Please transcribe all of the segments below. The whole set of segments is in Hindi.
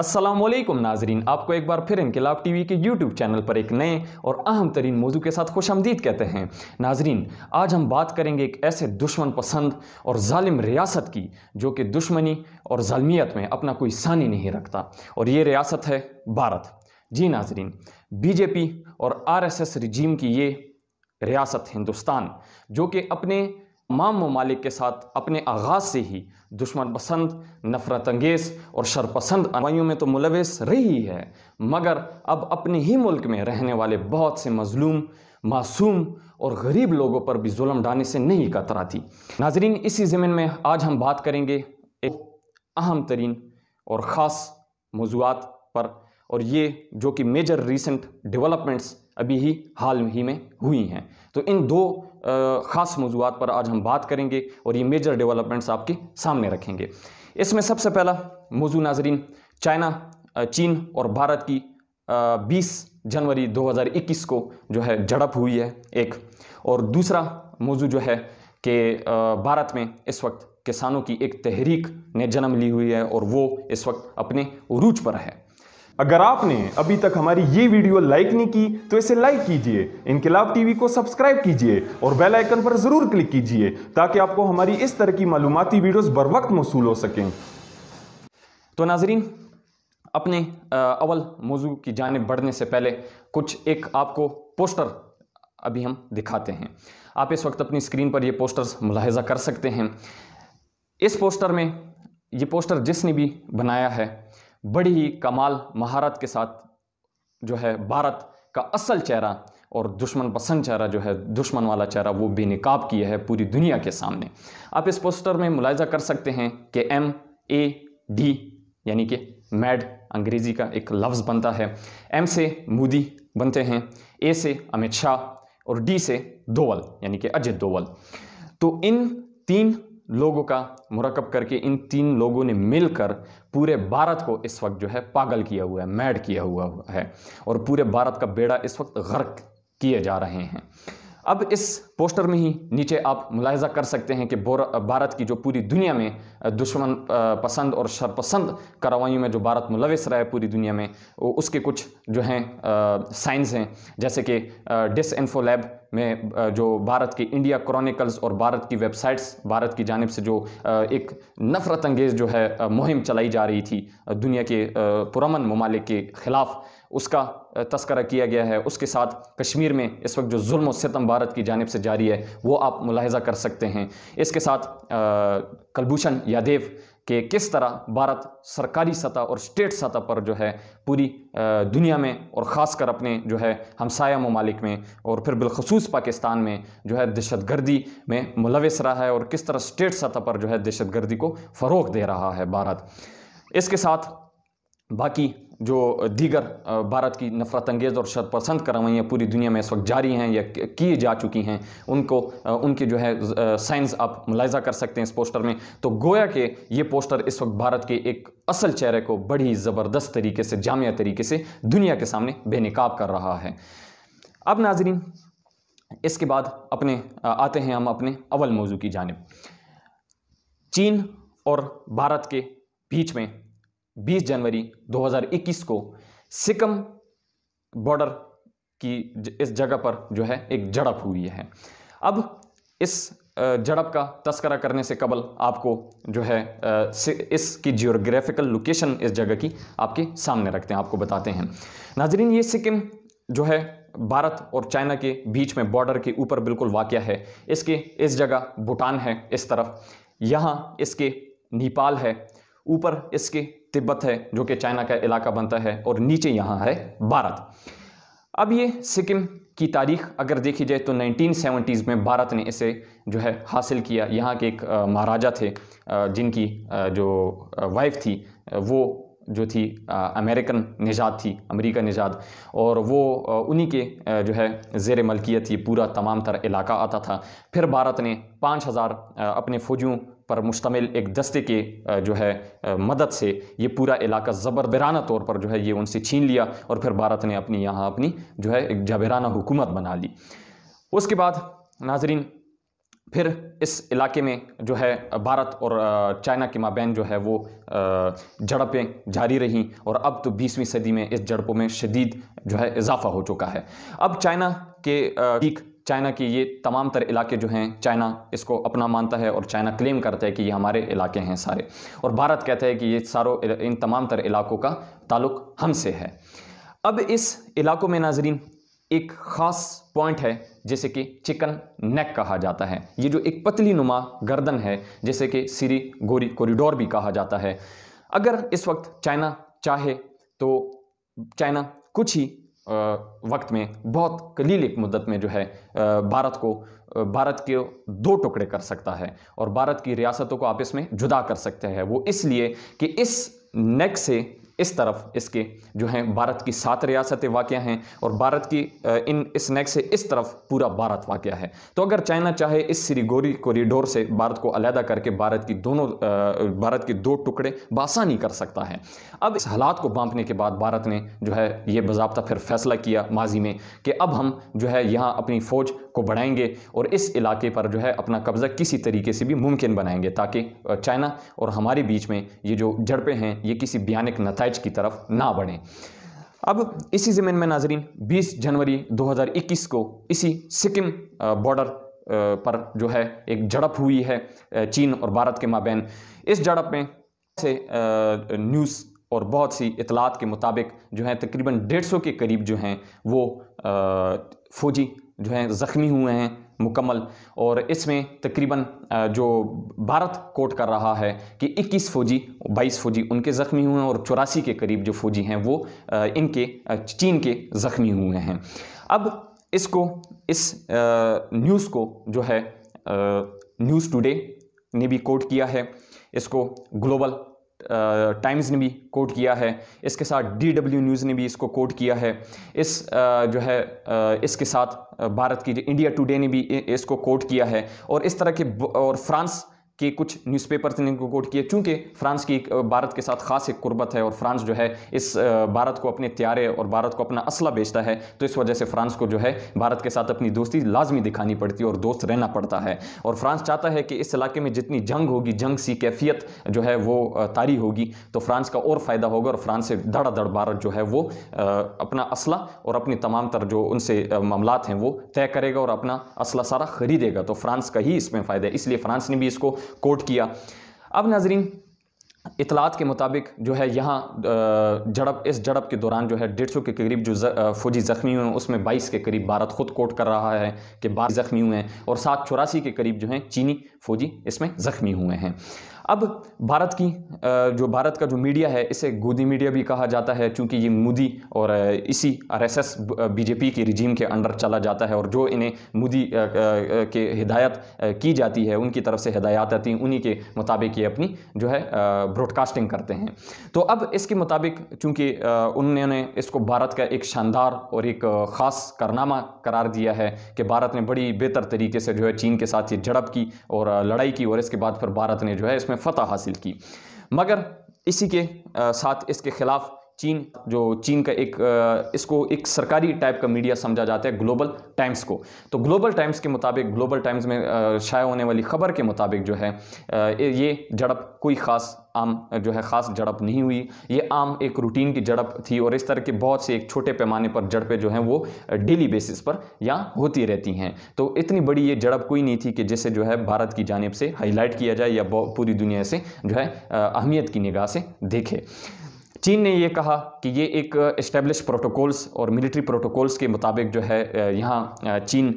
असलम नाजरीन आपको एक बार फिर इनकलाब टी वी के यूट्यूब चैनल पर एक नए और अहम तरीन मौजू के साथ खुश आमदीद कहते हैं नाजरीन आज हम बात करेंगे एक ऐसे दुश्मन पसंद और ालिम रियासत की जो कि दुश्मनी और ालमियत में अपना कोई सानी नहीं रखता और ये रियासत है भारत जी नाजरीन बीजेपी और आर एस एस रिजीम की ये रियासत हिंदुस्तान जो कि अपने तमाम ममालिक के साथ अपने आगाज़ से ही दुश्मन पसंद नफरत अंगेज़ और शरपसंद अनवाइयों में तो मुलविस रही है मगर अब अपने ही मुल्क में रहने वाले बहुत से मजलूम मासूम और गरीब लोगों पर भी जुलम डालने से नहीं कतराती नाजरीन इसी ज़मीन में आज हम बात करेंगे एक अहम तरीन और ख़ास मौजूद पर और ये जो कि मेजर रिसेंट डेवलपमेंट्स अभी ही हाल ही में हुई हैं तो इन दो ख़ास मौजूद पर आज हम बात करेंगे और ये मेजर डेवलपमेंट्स आपके सामने रखेंगे इसमें सबसे पहला मौजू नाजरीन चाइना चीन और भारत की बीस जनवरी 2021 को जो है झड़प हुई है एक और दूसरा मौजू जो है कि भारत में इस वक्त किसानों की एक तहरीक ने जन्म ली हुई है और वो इस वक्त अपने रूज पर है अगर आपने अभी तक हमारी ये वीडियो लाइक नहीं की तो इसे लाइक कीजिए इनकलाब टीवी को सब्सक्राइब कीजिए और बेल आइकन पर ज़रूर क्लिक कीजिए ताकि आपको हमारी इस तरह की मालूमती वीडियोस बर वक्त मौसू हो सकें तो नाजरीन अपने अवल मौजू की जानब बढ़ने से पहले कुछ एक आपको पोस्टर अभी हम दिखाते हैं आप इस वक्त अपनी स्क्रीन पर यह पोस्टर मुलाहजा कर सकते हैं इस पोस्टर में ये पोस्टर जिसने भी बनाया है बड़ी ही कमाल महारत के साथ जो है भारत का असल चेहरा और दुश्मन पसंद चेहरा जो है दुश्मन वाला चेहरा वो बेनकाब किया है पूरी दुनिया के सामने आप इस पोस्टर में मुलायजा कर सकते हैं कि एम ए डी यानी कि मैड अंग्रेज़ी का एक लफ्ज़ बनता है एम से मोदी बनते हैं ए से अमित शाह और डी से दोवल यानी कि अजय दोवल तो इन तीन लोगों का मुरकब करके इन तीन लोगों ने मिलकर पूरे भारत को इस वक्त जो है पागल किया हुआ है मैड किया हुआ है और पूरे भारत का बेड़ा इस वक्त गर्क किए जा रहे हैं अब इस पोस्टर में ही नीचे आप मुलाहजा कर सकते हैं कि भारत की जो पूरी दुनिया में दुश्मन पसंद और शरपसंद कार्रवाई में जो भारत मुलविस रहा है पूरी दुनिया में उसके कुछ जो हैं साइंस हैं जैसे कि डिस इन्फो लैब में जो भारत के इंडिया क्रॉनिकल्स और भारत की वेबसाइट्स भारत की जानब से जो एक नफरत अंगेज़ जो है मुहिम चलाई जा रही थी दुनिया के पुरमन ममालिक के ख़िलाफ़ उसका तस्करा किया गया है उसके साथ कश्मीर में इस वक्त जो जुल्म सितम भारत की जानब से जारी है वो आप मुलाहजा कर सकते हैं इसके साथ कलभूषण यादेव कि किस तरह भारत सरकारी सतह और स्टेट सतह पर जो है पूरी दुनिया में और ख़ास कर अपने जो है हमसाया ममालिक में और फिर बिलखसूस पाकिस्तान में जो है दहशत गर्दी में मुलविस रहा है और किस तरह स्टेट सतह पर जो है दहशत गर्दी को फ़रोग दे रहा है भारत इसके साथ बाकी जो दीगर भारत की नफरत अंगेज़ और शरपसंद कार्रवाइयाँ पूरी दुनिया में इस वक्त जारी हैं या किए जा चुकी हैं उनको उनके जो है साइंस आप मुलायजा कर सकते हैं इस पोस्टर में तो गोया के ये पोस्टर इस वक्त भारत के एक असल चेहरे को बड़ी ज़बरदस्त तरीके से जामिया तरीके से दुनिया के सामने बेनकाब कर रहा है अब नाजरीन इसके बाद अपने आते हैं हम अपने अवल मौजू की जानब चीन और भारत के बीच में 20 जनवरी 2021 को सिक्किम बॉर्डर की इस जगह पर जो है एक झड़प हुई है अब इस झड़प का तस्करा करने से कबल आपको जो है इसकी जियोग्राफिकल लोकेशन इस जगह की आपके सामने रखते हैं आपको बताते हैं नाजरीन ये सिक्किम जो है भारत और चाइना के बीच में बॉर्डर के ऊपर बिल्कुल वाक़ है इसके इस जगह भूटान है इस तरफ यहाँ इसके नेपाल है ऊपर इसके तिब्बत है जो कि चाइना का इलाका बनता है और नीचे यहाँ है भारत अब ये सिक्किम की तारीख अगर देखी जाए तो सेवेंटीज़ में भारत ने इसे जो है हासिल किया यहाँ के एक महाराजा थे जिनकी जो वाइफ थी वो जो थी अमेरिकन निजात थी अमेरिका निजात और वो उन्हीं के जो है जेर मलकियत ये पूरा तमाम तर इलाका आता था फिर भारत ने 5000 अपने फौजियों पर मुश्तमिल एक दस्ते के जो है मदद से ये पूरा इलाका ज़बरदराना तौर पर जो है ये उनसे छीन लिया और फिर भारत ने अपनी यहाँ अपनी जो है एक जबराना हुकूमत बना ली उसके बाद नाजरीन फिर इस इलाके में जो है भारत और चाइना के माबेन जो है वो झड़पें जारी रहीं और अब तो 20वीं सदी में इस झड़पों में शदीद जो है इजाफा हो चुका है अब चाइना के ठीक चाइना की ये तमाम तर इलाके जो हैं चाइना इसको अपना मानता है और चाइना क्लेम करता है कि ये हमारे इलाके हैं सारे और भारत कहता है कि ये सारों इन तमाम तर इलाकों का ताल्लुक हमसे है अब इस इलाकों में नाजरीन एक ख़ास पॉइंट है जैसे कि चिकन नेक कहा जाता है ये जो एक पतली नुमा गर्दन है जैसे कि सीरी गोरी कॉरिडोर भी कहा जाता है अगर इस वक्त चाइना चाहे तो चाइना कुछ ही वक्त में बहुत कलील एक मुद्दत में जो है भारत को भारत के दो टुकड़े कर सकता है और भारत की रियासतों को आपस में जुदा कर सकते हैं वो इसलिए कि इस नेक से इस तरफ इसके जो हैं भारत की सात रियासतें वाक़ हैं और भारत की इन इस नेक से इस तरफ पूरा भारत वाक़ है तो अगर चाइना चाहे इस सिरीगोरी कॉरिडोर से भारत को अलहदा करके भारत की दोनों भारत के दो टुकड़े बासानी कर सकता है अब इस हालात को बांपने के बाद भारत ने जो है ये बाबा फिर फैसला किया माजी में कि अब हम जो है यहाँ अपनी फ़ौज को बढ़ाएंगे और इस इलाके पर जो है अपना कब्ज़ा किसी तरीके से भी मुमकिन बनाएंगे ताकि चाइना और हमारे बीच में ये जो झड़पें हैं ये किसी भयानक नतज फैज की तरफ ना बढ़ें अब इसी ज़मीन में नाजरीन 20 जनवरी 2021 को इसी सिक्किम बॉर्डर पर जो है एक झड़प हुई है चीन और भारत के माबेन इस झड़प में से न्यूज़ और बहुत सी इतलात के मुताबिक जो है तकरीबन डेढ़ सौ के करीब जो हैं वो फ़ौजी जो हैं ज़ख्मी हुए हैं मुकम्मल और इसमें तकरीबन जो भारत कोट कर रहा है कि 21 फौजी 22 फौजी उनके ज़ख्मी हुए हैं और चौरासी के करीब जो फौजी हैं वो इनके चीन के ज़ख्मी हुए हैं अब इसको इस न्यूज़ को जो है न्यूज़ टुडे ने भी कोट किया है इसको ग्लोबल टाइम्स ने भी कोट किया है इसके साथ डी डब्ल्यू न्यूज़ ने भी इसको कोट किया है इस जो है इसके साथ भारत की इंडिया टुडे ने भी इसको कोट किया है और इस तरह के और फ्रांस कि कुछ न्यूज़पेपर्स ने इनको कोट किए चूँकि फ्रांस की भारत के साथ खास एक कुर्बत है और फ्रांस जो है इस भारत को अपने त्यारे और भारत को अपना असला बेचता है तो इस वजह से फ्रांस को जो है भारत के साथ अपनी दोस्ती लाजमी दिखानी पड़ती है और दोस्त रहना पड़ता है और फ्रांस चाहता है कि इस इलाके में जितनी जंग होगी जंग सी कैफियत जो है वो तारी होगी तो फ्रांस का और फ़ायदा होगा और फ्रांस से धड़ाधड़ भारत जो है वो अपना असला और अपनी तमाम तर जो उनसे मामलात हैं वो तय करेगा और अपना असला सारा खरीदेगा तो फ्रांस का ही इसमें फ़ायदा है इसलिए फ्रांस ने भी इसको कोट किया अब नाजरीन इतलात के मुताबिक जो है यहाँ झड़प इस झड़प के दौरान जो है डेढ़ सौ के करीब जो फौजी ज़ख्मी हुए हैं उसमें बाईस के करीब भारत खुद कोट कर रहा है कि बारह ज़ख्मी हुए हैं और सात चौरासी के करीब जो हैं चीनी फौजी इसमें ज़ख्मी हुए हैं अब भारत की जो भारत का जो मीडिया है इसे गोदी मीडिया भी कहा जाता है क्योंकि ये मोदी और इसी आरएसएस बीजेपी के रिजीम के अंडर चला जाता है और जो इन्हें मोदी के हिदायत की जाती है उनकी तरफ से हिदायत आती हैं उन्हीं के मुताबिक ये अपनी जो है ब्रॉडकास्टिंग करते हैं तो अब इसके मुताबिक चूँकि उन्होंने इसको भारत का एक शानदार और एक ख़ास कारनामा करार दिया है कि भारत ने बड़ी बेहतर तरीके से जो है चीन के साथ ये झड़प की और लड़ाई की और इसके बाद फिर भारत ने जो है इसमें में फ़तह हासिल की मगर इसी के साथ इसके ख़िलाफ़ चीन जो चीन का एक इसको एक सरकारी टाइप का मीडिया समझा जाता है ग्लोबल टाइम्स को तो ग्लोबल टाइम्स के मुताबिक ग्लोबल टाइम्स में शाया होने वाली खबर के मुताबिक जो है ये झड़प कोई ख़ास आम जो है ख़ास झड़प नहीं हुई ये आम एक रूटीन की झड़प थी और इस तरह के बहुत से एक छोटे पैमाने पर झड़पें जो हैं वो डेली बेसिस पर यहाँ होती रहती हैं तो इतनी बड़ी ये झड़प कोई नहीं थी कि जिसे जो है भारत की जानब से हाईलाइट किया जाए या पूरी दुनिया से जो है अहमियत की निगाह से देखे चीन ने ये कहा कि ये एक इस्टेब्लिश प्रोटोकॉल्स और मिलिट्री प्रोटोकॉल्स के मुताबिक जो है यहाँ चीन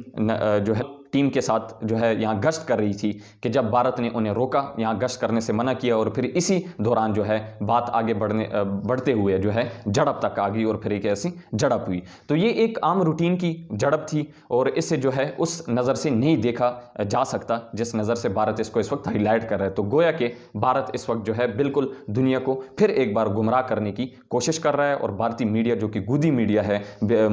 जो है टीम के साथ जो है यहाँ गश्त कर रही थी कि जब भारत ने उन्हें रोका यहाँ गश्त करने से मना किया और फिर इसी दौरान जो है बात आगे बढ़ने बढ़ते हुए जो है झड़प तक आ गई और फिर एक ऐसी झड़प हुई तो ये एक आम रूटीन की झड़प थी और इसे जो है उस नज़र से नहीं देखा जा सकता जिस नज़र से भारत इसको इस वक्त हाईलाइट कर रहा है तो गोया के भारत इस वक्त जो है बिल्कुल दुनिया को फिर एक बार गुमराह करने की कोशिश कर रहा है और भारतीय मीडिया जो कि गुदी मीडिया है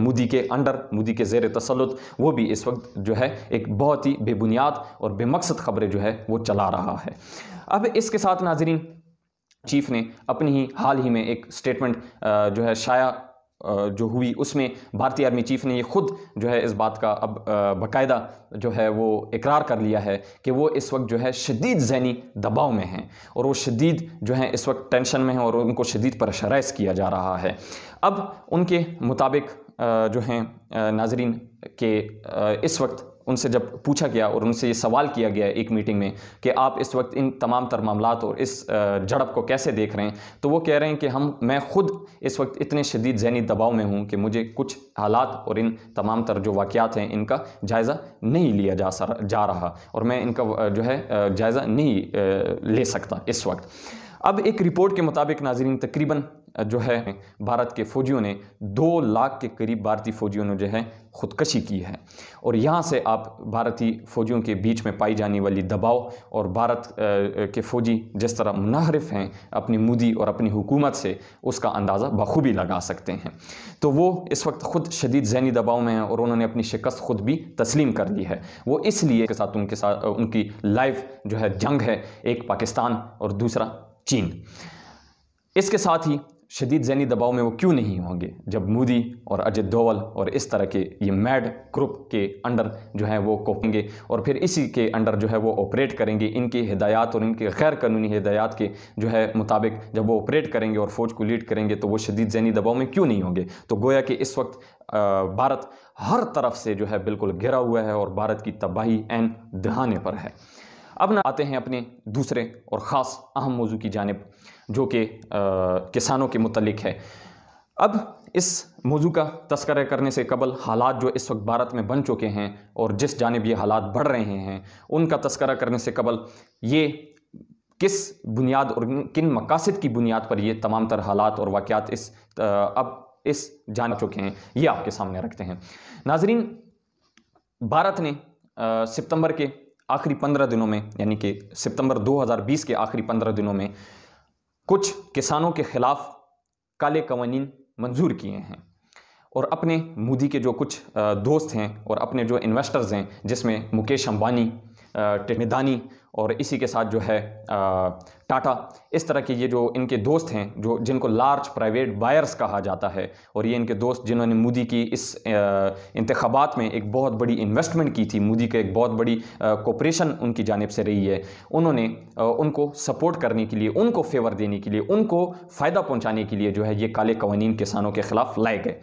मोदी के अंडर मोदी के जेर तसलुत वो भी इस वक्त जो है एक बहुत ही बेबुनियाद और बेमकसद खबरें जो है वो चला रहा है अब इसके साथ नाजरीन चीफ ने अपनी ही हाल ही में एक स्टेटमेंट जो है शाया जो हुई उसमें भारतीय आर्मी चीफ ने ये खुद जो है इस बात का अब बाकायदा जो है वो इकरार कर लिया है कि वो इस वक्त जो है शदीद जहनी दबाव में हैं और वो शदीद जो है इस वक्त टेंशन में हैं और उनको शदीद प्रेशराइज किया जा रहा है अब उनके मुताबिक जो हैं नाजरीन के इस वक्त उनसे जब पूछा गया और उनसे ये सवाल किया गया एक मीटिंग में कि आप इस वक्त इन तमाम तर मामला और इस झड़प को कैसे देख रहे हैं तो वो कह रहे हैं कि हम मैं खुद इस वक्त इतने शदीद जहनी दबाव में हूँ कि मुझे कुछ हालात और इन तमाम तर जो वाक़ात हैं इनका जायज़ा नहीं लिया जा सर जा रहा और मैं इनका जो है जायज़ा नहीं ले सकता इस वक्त अब एक रिपोर्ट के मुताबिक नाजरीन तकरीबन जो है भारत के फौजियों ने दो लाख के करीब भारतीय फौजियों ने जो है खुदकशी की है और यहाँ से आप भारतीय फौजियों के बीच में पाई जाने वाली दबाव और भारत के फौजी जिस तरह मुनहरफ हैं अपनी मोदी और अपनी हुकूमत से उसका अंदाज़ा बखूबी लगा सकते हैं तो वो इस वक्त खुद शदीद जहनी दबाव में हैं और उन्होंने अपनी शिकस्त खुद भी तस्लीम कर ली है वो इसलिए के साथ उनके साथ उनकी लाइफ जो है जंग है एक पाकिस्तान और दूसरा चीन इसके साथ ही शदीद जहनी दबाव में वो क्यों नहीं होंगे जब मोदी और अजय दोवल और इस तरह के ये मैड ग्रुप के अंडर जो है वो कोपेंगे और फिर इसी के अंडर जो है वो ऑपरेट करेंगे इनकी हिदायत और इनके गैर कानूनी हिदायत के जो है मुताबिक जब वो ऑपरेट करेंगे और फ़ौज को लीड करेंगे तो वो शदीद जहनी दबाव में क्यों नहीं होंगे तो गोया कि इस वक्त भारत हर तरफ से जो है बिल्कुल घिरा हुआ है और भारत की तबाही एन दहाने पर है अब ना आते हैं अपने दूसरे और ख़ास अहम मौजू की जानब जो कि किसानों के मुतलिक है अब इस मौजू का तस्कर करने से कबल हालात जो इस वक्त भारत में बन चुके हैं और जिस जानब ये हालात बढ़ रहे हैं उनका तस्करा करने से कबल ये किस बुनियाद और किन मकासद की बुनियाद पर ये तमाम तर हालात और वाक़ात इस अब इस जान चुके हैं ये आपके सामने रखते हैं नाजरीन भारत ने सितंबर के आखिरी पंद्रह दिनों में यानी कि सितंबर 2020 के आखिरी पंद्रह दिनों में कुछ किसानों के खिलाफ काले कवानीन मंजूर किए हैं और अपने मोदी के जो कुछ दोस्त हैं और अपने जो इन्वेस्टर्स हैं जिसमें मुकेश अंबानी टेनिदानी और इसी के साथ जो है टाटा इस तरह के ये जो इनके दोस्त हैं जो जिनको लार्ज प्राइवेट बायर्स कहा जाता है और ये इनके दोस्त जिन्होंने मोदी की इस इंतबात में एक बहुत बड़ी इन्वेस्टमेंट की थी मोदी के एक बहुत बड़ी कॉपरेशन उनकी जानब से रही है उन्होंने उनको सपोर्ट करने के लिए उनको फेवर देने के लिए उनको फ़ायदा पहुँचाने के लिए जो है ये काले कवानीन किसानों के ख़िलाफ़ लाए गए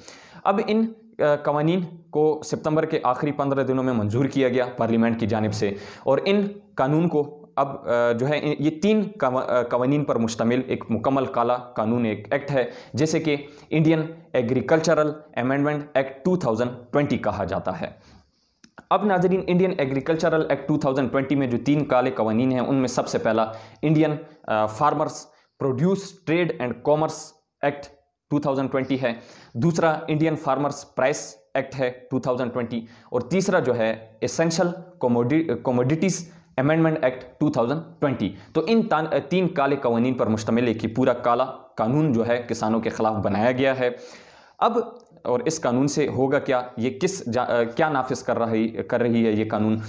अब इन कवानीन को सितंबर के आखिरी पंद्रह दिनों में मंजूर किया गया पार्लियामेंट की जानब से और इन कानून को अब जो है ये तीन कवानी पर मुश्तमिल एक मुकम्मल काला कानून एक एक्ट है जैसे कि इंडियन एग्रीकल्चरल अमेंडमेंट एक्ट 2020 कहा जाता है अब नाजरीन इंडियन एग्रीकल्चरल एक्ट 2020 में जो तीन काले कवानी हैं उनमें सबसे पहला Indian farmers produce trade and commerce act 2020 है दूसरा इंडियन फार्मर्स प्राइस एक्ट है 2020 और तीसरा जो है एसेंशियल कॉमोडिटीज़ अमेंडमेंट एक्ट 2020 तो इन तीन काले कवानीन पर मुश्तमिल है कि पूरा काला कानून जो है किसानों के ख़िलाफ़ बनाया गया है अब और इस कानून से होगा क्या ये किस क्या नाफिस कर रही कर रही है ये कानून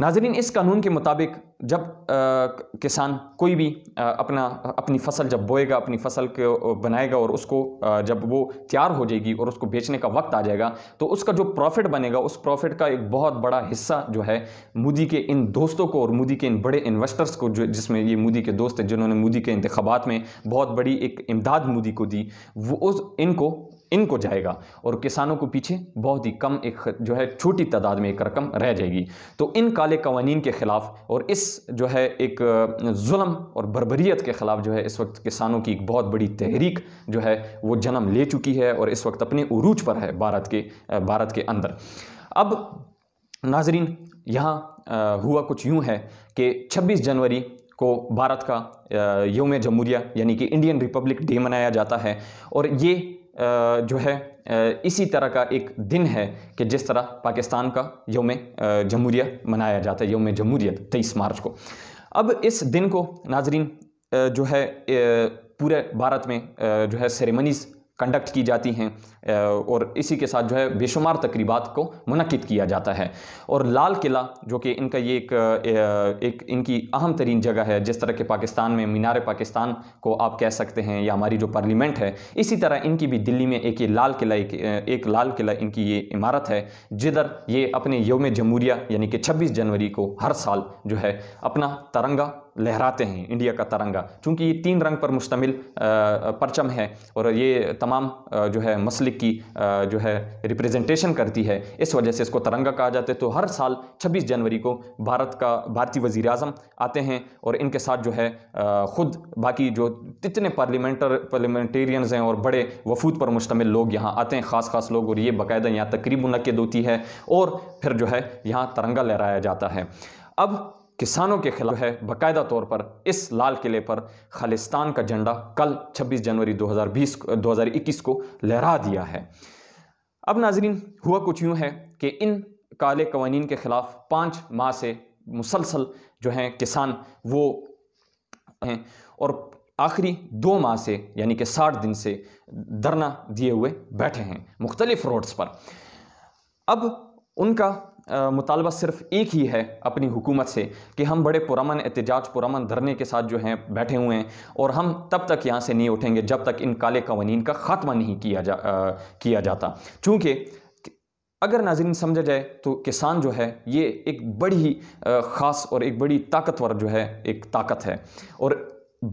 नाजरीन इस कानून के मुताबिक जब आ, किसान कोई भी आ, अपना अपनी फसल जब बोएगा अपनी फसल को बनाएगा और उसको आ, जब वो तैयार हो जाएगी और उसको बेचने का वक्त आ जाएगा तो उसका जो प्रॉफिट बनेगा उस प्रॉफिट का एक बहुत बड़ा हिस्सा जो है मोदी के इन दोस्तों को और मोदी के इन बड़े इन्वेस्टर्स को जो जिसमें ये मोदी के दोस्त हैं जिन्होंने मोदी के इंतबात में बहुत बड़ी एक इमदाद मोदी को दी वो उस इनको इनको जाएगा और किसानों को पीछे बहुत ही कम एक जो है छोटी तादाद में एक रकम रह जाएगी तो इन काले कवानीन के ख़िलाफ़ और इस जो है एक जुल्म और बरबरीत के ख़िलाफ़ जो है इस वक्त किसानों की एक बहुत बड़ी तहरीक जो है वो जन्म ले चुकी है और इस वक्त अपने उरूज पर है भारत के भारत के अंदर अब नाजरीन यहाँ हुआ कुछ यूँ है कि छब्बीस जनवरी को भारत का यौम जमूरिया यानी कि इंडियन रिपब्लिक डे मनाया जाता है और ये जो है इसी तरह का एक दिन है कि जिस तरह पाकिस्तान का योम जमहूरिया मनाया जाता है योम जमहूरियत तेईस मार्च को अब इस दिन को नाजरीन जो है पूरे भारत में जो है सेरेमनीज़ कंडक्ट की जाती हैं और इसी के साथ जो है बेशुमार तकरीबा को मनकद किया जाता है और लाल किला जो कि इनका ये एक, एक इनकी अहम तरीन जगह है जिस तरह के पाकिस्तान में मीनार पाकिस्तान को आप कह सकते हैं या हमारी जो पार्लियामेंट है इसी तरह इनकी भी दिल्ली में एक ये लाल किला एक, एक लाल किला इनकी ये इमारत है जिधर ये अपने योम जमहूरिया यानी कि छब्बीस जनवरी को हर साल जो है अपना तरंगा लहराते हैं इंडिया का तरंगा चूँकि ये तीन रंग पर मुश्तमिल परचम है और ये तमाम जो है मसलिक की जो है रिप्रेजेंटेशन करती है इस वजह से इसको तरंगा कहा जाता है तो हर साल छब्बीस जनवरी को भारत का भारतीय वज़ी अजम आते हैं और इनके साथ जो है ख़ुद बाकी जो जितने पार्लियामेंटर पार्लियामेंटेरियंस हैं और बड़े वफूद पर मुश्तमिल लोग यहाँ आते हैं ख़ास ख़ास लोग और ये बाकायदा यहाँ तकरीब मुनद होती है और फिर जो है यहाँ तिरंगा लहराया जाता है अब किसानों के खिलाफ है बाकायदा तौर पर इस लाल किले पर खालिस्तान का झंडा कल 26 जनवरी 2020 2021 को लहरा दिया है अब नाजरीन हुआ कुछ यूँ है कि इन काले कवानीन के ख़िलाफ़ पाँच माह से मुसलसल जो हैं किसान वो हैं और आखिरी दो माह से यानी कि साठ दिन से धरना दिए हुए बैठे हैं मुख्तलिफ रोड्स पर अब उनका मुतालबा सिर्फ एक ही है अपनी हुकूमत से कि हम बड़े पुरमन एहतजाज पुरमन धरने के साथ जो हैं बैठे हुए हैं और हम तब तक यहाँ से नहीं उठेंगे जब तक इन काले कवानीन का ख़ात्मा नहीं किया जा आ, किया जाता चूँकि अगर नाजरन समझा जाए तो किसान जो है ये एक बड़ी ही ख़ास और एक बड़ी ताकतवर जो है एक ताकत है और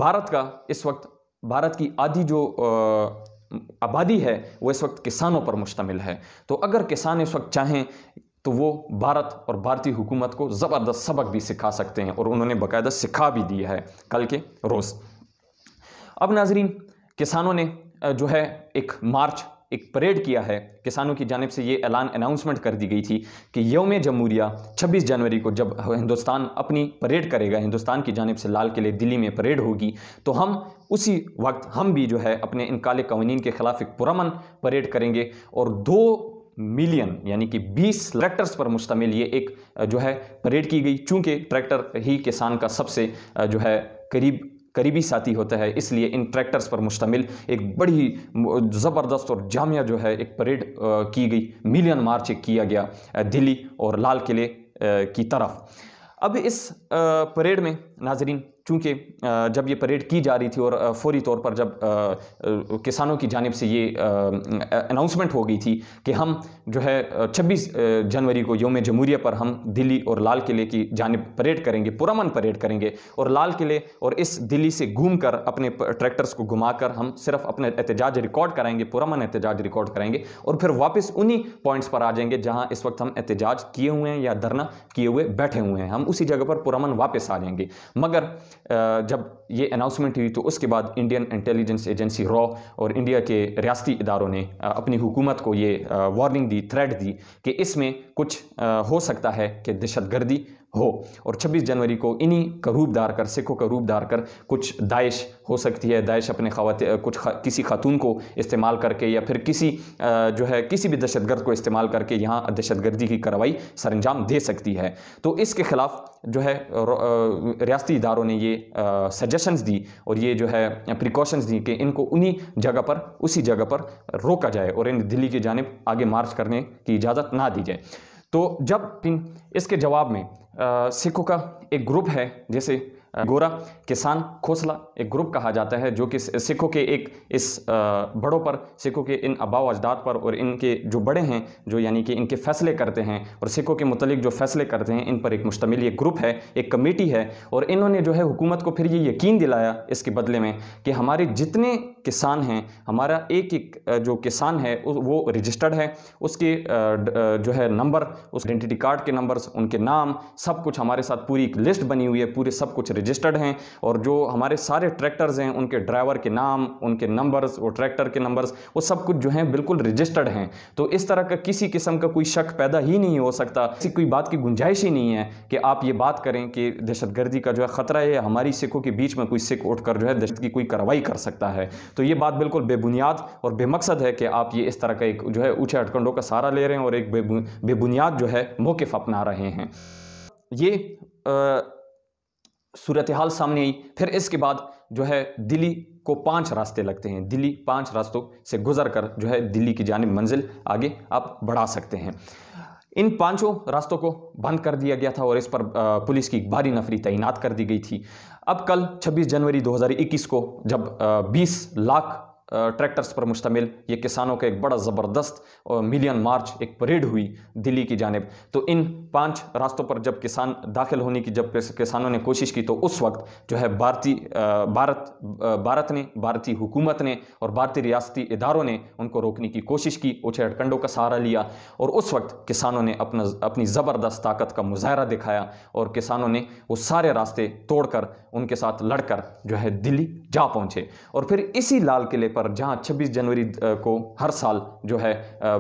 भारत का इस वक्त भारत की आधी जो आबादी है वो इस वक्त किसानों पर मुश्तमिल है तो अगर किसान इस वक्त चाहें तो वो भारत और भारतीय हुकूमत को ज़बरदस्त सबक भी सिखा सकते हैं और उन्होंने बाकायदा सिखा भी दिया है कल के रोज़ अब नाजरीन किसानों ने जो है एक मार्च एक परेड किया है किसानों की जानब से ये ऐलान अनाउंसमेंट कर दी गई थी कि योम जमहूरिया 26 जनवरी को जब हिंदुस्तान अपनी परेड करेगा हिंदुस्तान की जानब से लाल किले दिल्ली में परेड होगी तो हम उसी वक्त हम भी जो है अपने इन काले कवानीन के ख़िलाफ़ एक पुरमन परेड करेंगे और दो मिलियन यानी कि 20 ट्रैक्टर्स पर मुश्तमिल ये एक जो है परेड की गई चूँकि ट्रैक्टर ही किसान का सबसे जो है करीब करीबी साथी होता है इसलिए इन ट्रैक्टर्स पर मुश्तमिल एक बड़ी ज़बरदस्त और जामिया जो है एक परेड की गई मिलियन मार्च किया गया दिल्ली और लाल किले की तरफ अब इस परेड में नाजरीन चूँकि जब ये परेड की जा रही थी और फौरी तौर पर जब किसानों की जानब से ये अनाउंसमेंट हो गई थी कि हम जो है 26 जनवरी को योम जमहूरिया पर हम दिल्ली और लाल किले की जानब परेड करेंगे पुरमन परेड करेंगे और लाल किले और इस दिल्ली से घूम कर अपने ट्रैक्टर्स को घुमा कर हम सिर्फ अपने एहतजाज रिकॉर्ड कराएंगे पुरमन एहतजाज रिकॉर्ड कराएंगे और फिर वापस उन्हीं पॉइंट्स पर आ जाएंगे जहाँ इस वक्त हम एहतजाज किए हुए हैं या धरना किए हुए बैठे हुए हैं हम उसी जगह पर पुरमन वापस आ जाएंगे मगर जब ये अनाउंसमेंट हुई तो उसके बाद इंडियन इंटेलिजेंस एजेंसी रॉ और इंडिया के रियाती इदारों ने अपनी हुकूमत को ये वार्निंग दी थ्रेड दी कि इसमें कुछ हो सकता है कि दहशत गर्दी हो और 26 जनवरी को इन्हीं करूब धार कर सिखों का रूप धार कर कुछ दाइश हो सकती है दाइश अपने खात कुछ खा, किसी खातून को इस्तेमाल करके या फिर किसी जो है किसी भी दहशतगर्द को इस्तेमाल करके यहाँ दहशतगर्दी की कार्रवाई सरंजाम दे सकती है तो इसके ख़िलाफ़ जो है रियाती इदारों ने ये सजेशंस दी और ये जो है प्रिकॉशंस दी कि इनको उन्हीं जगह पर उसी जगह पर रोका जाए और इन दिल्ली की जानब आगे मार्च करने की इजाज़त ना दी जाए तो जब इसके जवाब में सिखों का एक ग्रुप है जैसे गोरा किसान खोसला एक ग्रुप कहा जाता है जो कि सिखों के एक इस बड़ों पर सिखों के इन अबाव अजदाद पर और इनके जो बड़े हैं जो यानी कि इनके फैसले करते हैं और सिखों के मतलब जो फैसले करते हैं इन पर एक मुश्तमिल ये ग्रुप है एक कमेटी है और इन्होंने जो है हुकूमत को फिर ये यकीन दिलाया इसके बदले में कि हमारे जितने किसान हैं हमारा एक एक जो किसान है वो रजिस्टर्ड है उसके जो है नंबर उस आइडेंटिटी कार्ड के नंबर्स उनके नाम सब कुछ हमारे साथ पूरी एक लिस्ट बनी हुई है पूरे सब कुछ रजिस्टर्ड हैं और जो हमारे सारे ट्रैक्टर्स हैं उनके ड्राइवर के नाम उनके नंबर्स वो ट्रैक्टर के नंबर्स वो सब कुछ जो हैं बिल्कुल रजिस्टर्ड हैं तो इस तरह का किसी किस्म का कोई शक पैदा ही नहीं हो सकता किसी कोई बात की गुंजाइश ही नहीं है कि आप ये बात करें कि दहशतगर्दी का जो है ख़तरा है हमारी सिखों के बीच में कोई सिख उठ जो है दहशत की कोई कार्रवाई कर सकता है तो ये बात बिल्कुल बेबुनियाद और बेमकसद है कि आप ये इस तरह का एक जो है ऊँचे हटकंडों का सहारा ले रहे हैं और एक बेबुनियाद जो है मौकफ अपना रहे हैं ये आ, सूरत हाल सामने आई फिर इसके बाद जो है दिल्ली को पांच रास्ते लगते हैं दिल्ली पांच रास्तों से गुजर कर जो है दिल्ली की जानब मंजिल आगे आप बढ़ा सकते हैं इन पांचों रास्तों को बंद कर दिया गया था और इस पर पुलिस की भारी नफरी तैनात कर दी गई थी अब कल 26 जनवरी 2021 को जब 20 लाख ट्रैक्टर्स पर मुश्तमिल ये किसानों का एक बड़ा ज़बरदस्त मिलियन मार्च एक परेड हुई दिल्ली की जानब तो इन पांच रास्तों पर जब किसान दाखिल होने की जब किसानों ने कोशिश की तो उस वक्त जो है भारतीय भारत भारत ने भारतीय हुकूमत ने और भारतीय रियासती इदारों ने उनको रोकने की कोशिश की ऊँचे हटकंडों का सहारा लिया और उस वक्त किसानों ने अपना अपनी ज़बरदस्त ताकत का मुजाहरा दिखाया और किसानों ने वो सारे रास्ते तोड़कर उनके साथ लड़कर जो है दिल्ली जा पहुँचे और फिर इसी लाल किले पर जहां 26 जनवरी को हर साल जो है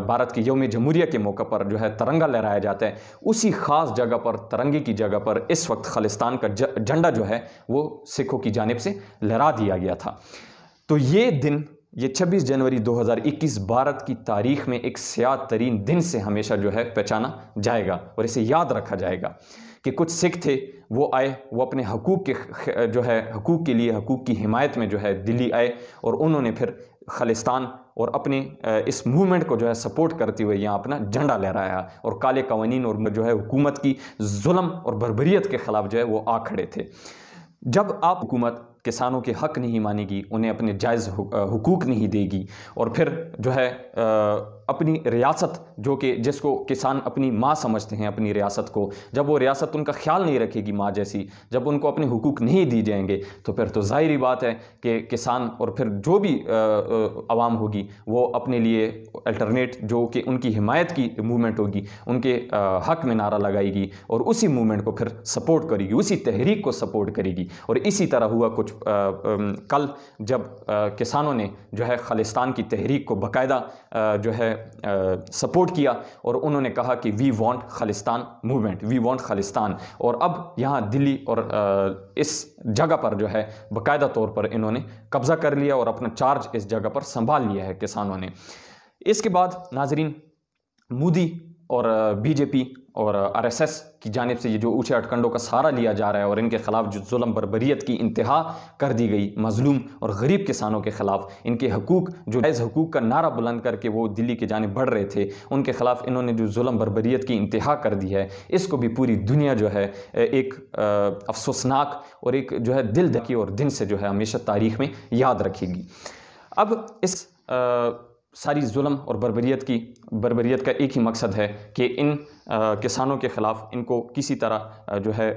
भारत की यौम जमहूरिया के मौके पर जो है तिरंगा लहराया जाता है उसी ख़ास जगह पर तिरंगे की जगह पर इस वक्त खालिस्तान का झंडा जो है वो सिखों की जानब से लहरा दिया गया था तो ये दिन ये 26 जनवरी 2021 भारत की तारीख में एक स्याह तरीन दिन से हमेशा जो है पहचाना जाएगा और इसे याद रखा जाएगा कि कुछ सिख थे वो आए वो अपने हकूक़ के जो है हकूक़ के लिए हकूक़ की हिमायत में जो है दिल्ली आए और उन्होंने फिर खालिस्तान और अपने इस मूवमेंट को जो है सपोर्ट करते हुए यहाँ अपना झंडा लहराया और काले कवानीन और जो है हुकूमत की जुल्म और बरबरीत के ख़िलाफ़ जो है वो आ खड़े थे जब आप हुकूमत किसानों के हक़ नहीं मानेगी उन्हें अपने जायज़ हुकूक नहीं देगी और फिर जो है अपनी रियासत जो कि जिसको किसान अपनी माँ समझते हैं अपनी रियासत को जब वो रियासत उनका ख्याल नहीं रखेगी माँ जैसी जब उनको अपने हुकूक नहीं दी जाएंगे तो फिर तो ज़ाहरी बात है कि किसान और फिर जो भी आवाम होगी वो अपने लिए अल्टरनेट जो कि उनकी हिमायत की मूवमेंट होगी उनके हक में नारा लगाएगी और उसी मूवमेंट को फिर सपोर्ट करेगी उसी तहरीक को सपोर्ट करेगी और इसी तरह हुआ कुछ आ, आ, कल जब आ, किसानों ने जो है खालिस्तान की तहरीक को बाकायदा जो है सपोर्ट किया और उन्होंने कहा कि we want Khalistan movement we want Khalistan और अब यहाँ दिल्ली और आ, इस जगह पर जो है बाकायदा तौर पर इन्होंने कब्ज़ा कर लिया और अपना चार्ज इस जगह पर संभाल लिया है किसानों ने इसके बाद नाजरीन मोदी और बीजेपी और आरएसएस की जानब से ये जो ऊँचे अटकंडों का सहारा लिया जा रहा है और इनके ख़िलाफ़ जो म बरबरीत की इंतहा कर दी गई मजलूम और गरीब किसानों के ख़िलाफ़ इनके हकूक़ जो जायज़ हकूक़ का नारा बुलंद करके वो दिल्ली की जानब बढ़ रहे थे उनके ख़िलाफ़ इन्होंने जो जुल्म बरबरीत की इंतहा कर दी है इसको भी पूरी दुनिया जो है एक अफसोसनाक और एक जो है दिल धकी और दिन से जो है हमेशा तारीख में याद रखेगी अब इस आ, सारी जुलम और बरबरीत की बरबरीत का एक ही मकसद है कि इन किसानों के ख़िलाफ़ इनको किसी तरह जो है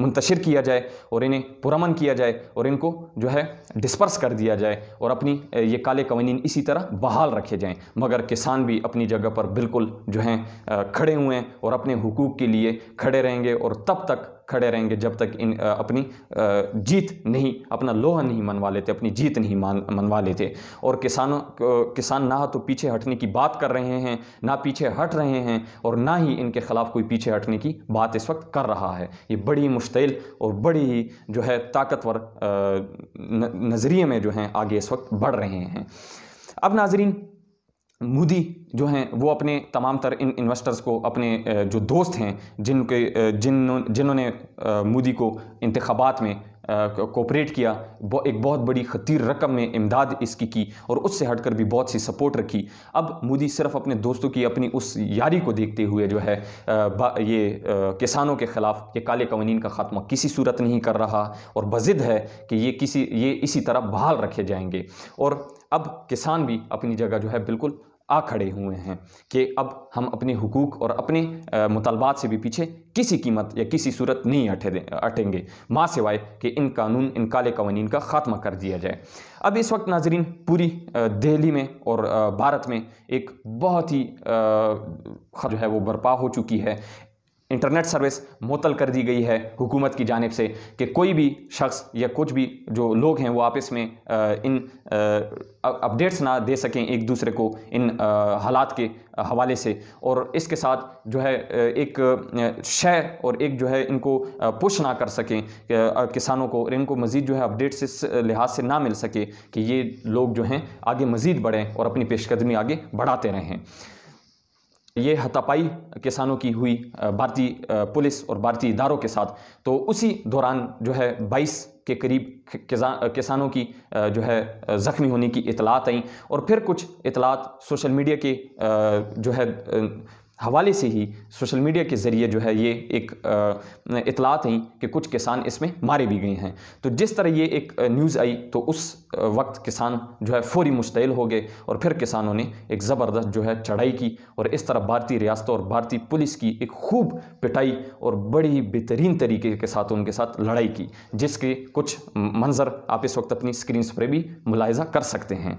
मुंतशिर किया जाए और इन्हें पुरमन किया जाए और इनको जो है डिस्पर्स कर दिया जाए और अपनी ये काले कवानीन इसी तरह बहाल रखे जाएँ मगर किसान भी अपनी जगह पर बिल्कुल जो हैं खड़े हुए हैं और अपने हकूक़ के लिए खड़े रहेंगे और तब तक खड़े रहेंगे जब तक इन अपनी जीत नहीं अपना लोहा नहीं मनवा लेते अपनी जीत नहीं मान मनवा लेते और किसानों किसान ना तो पीछे हटने की बात कर रहे हैं ना पीछे हट रहे हैं और ना ही ही इनके ख़िलाफ़ कोई पीछे हटने की बात इस वक्त कर रहा है ये बड़ी मुश्तिल और बड़ी ही जो है ताकतवर नज़रिए में जो हैं आगे इस वक्त बढ़ रहे हैं अब नाजरीन मोदी जो हैं वो अपने तमाम तर इन इन्वेस्टर्स को अपने जो दोस्त हैं जिनके जिन जिन्होंने मोदी को इंतबात में कोऑपरेट किया एक बहुत बड़ी खतीर रकम में इमदाद इसकी की और उससे हटकर भी बहुत सी सपोर्ट रखी अब मोदी सिर्फ अपने दोस्तों की अपनी उस यारी को देखते हुए जो है ये किसानों के ख़िलाफ़ ये काले कवानीन का ख़ात्मा किसी सूरत नहीं कर रहा और बजिद है कि ये किसी ये इसी तरह बहाल रखे जाएंगे और अब किसान भी अपनी जगह जो है बिल्कुल आ खड़े हुए हैं कि अब हम अपने हुकूक और अपने मुतालबात से भी पीछे किसी कीमत या किसी सूरत नहीं अटे अटेंगे माँ सिवाए कि इन कानून इन काले कवानी का ख़ात्मा कर दिया जाए अब इस वक्त नाजरीन पूरी दिल्ली में और भारत में एक बहुत ही जो है वो बर्पा हो चुकी है इंटरनेट सर्विस मुतल कर दी गई है हुकूमत की जानब से कि कोई भी शख्स या कुछ भी जो लोग हैं वो आपस में इन अपडेट्स ना दे सकें एक दूसरे को इन हालात के हवाले से और इसके साथ जो है एक शय और एक जो है इनको पुश ना कर सकें किसानों को और इनको मज़ीद जो है अपडेट्स इस लिहाज से ना मिल सके कि ये लोग जो हैं आगे मज़ीद बढ़ें और अपनी पेशकदमी आगे बढ़ाते रहें ये हथापाई किसानों की हुई भारतीय पुलिस और भारतीय इदारों के साथ तो उसी दौरान जो है बाईस के करीब किसानों की जो है ज़ख्मी होने की इतलात आई और फिर कुछ इतलात सोशल मीडिया के जो है हवाले से ही सोशल मीडिया के ज़रिए जो है ये एक इतला थी कि कुछ किसान इसमें मारे भी गए हैं तो जिस तरह ये एक न्यूज़ आई तो उस वक्त किसान जो है फौरी मुश्तिल हो गए और फिर किसानों ने एक ज़बरदस्त जो है चढ़ाई की और इस तरह भारतीय रियासतों और भारतीय पुलिस की एक खूब पिटाई और बड़ी बेहतरीन तरीके के साथ उनके साथ लड़ाई की जिसके कुछ मंज़र आप इस वक्त अपनी स्क्रीन पर भी मुलायजा कर सकते हैं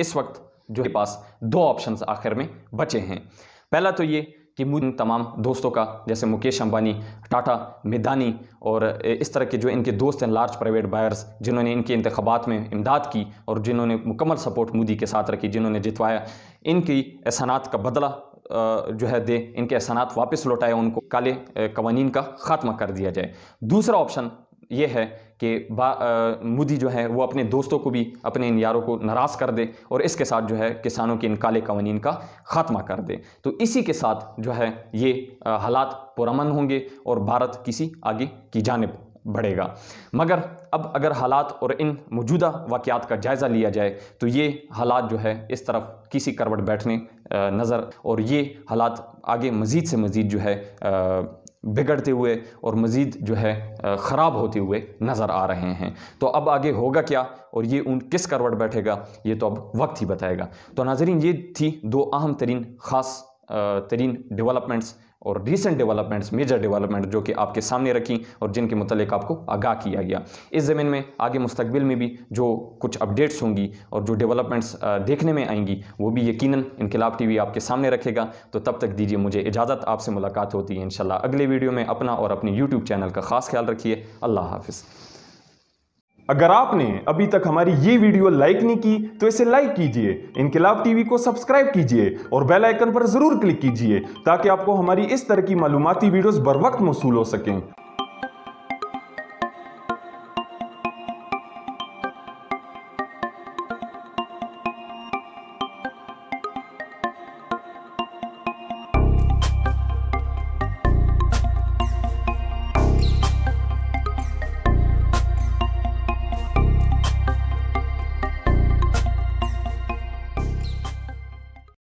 इस वक्त जो के पास दो ऑप्शन आखिर में बचे हैं पहला तो ये कि मुझे तमाम दोस्तों का जैसे मुकेश अंबानी टाटा मिदानी और इस तरह के जो इनके दोस्त हैं लार्ज प्राइवेट बायर्स जिन्होंने इनके इंतबात में इमदाद की और जिन्होंने मुकम्मल सपोर्ट मोदी के साथ रखी जिन्होंने जितवाया इनकी एहसानात का बदला जो है दे इनके एहसानात वापस लौटाए उनको काले कवानीन का खात्मा कर दिया जाए दूसरा ऑप्शन ये है कि मोदी जो है वो अपने दोस्तों को भी अपने इन यारों को नाराज़ कर दे और इसके साथ जो है किसानों के इन काले कवानीन का ख़ात्मा कर दे तो इसी के साथ जो है ये हालात पुरमन होंगे और भारत किसी आगे की जानब बढ़ेगा मगर अब अगर हालात और इन मौजूदा वाक़ात का जायज़ा लिया जाए तो ये हालात जो है इस तरफ किसी करवट बैठने नज़र और ये हालात आगे मज़ीद से मज़ीद जो है बिगड़ते हुए और मज़ीद जो है ख़राब होते हुए नज़र आ रहे हैं तो अब आगे होगा क्या और ये उन किस करवट बैठेगा ये तो अब वक्त ही बताएगा तो नाजरीन ये थी दो अहम तरीन ख़ास तरीन डेवलपमेंट्स और रिसेंट डेवलपमेंट्स मेजर डेवलपमेंट जो कि आपके सामने रखी और जिनके मतलब आपको आगाह किया गया इस ज़मीन में आगे मुस्तबिल में भी जो कुछ अपडेट्स होंगी और जो डेवलपमेंट्स देखने में आएंगी वो भी यकीनन इनकलाब टीवी आपके सामने रखेगा तो तब तक दीजिए मुझे इजाज़त आपसे मुलाकात होती है इन अगले वीडियो में अपना और अपनी यूट्यूब चैनल का खास ख्याल रखिए अल्लाह हाफिज़ अगर आपने अभी तक हमारी ये वीडियो लाइक नहीं की तो इसे लाइक कीजिए इनकलाब टीवी को सब्सक्राइब कीजिए और बेल आइकन पर ज़रूर क्लिक कीजिए ताकि आपको हमारी इस तरह की मालूमती वीडियोस बर वक्त मौसू हो सकें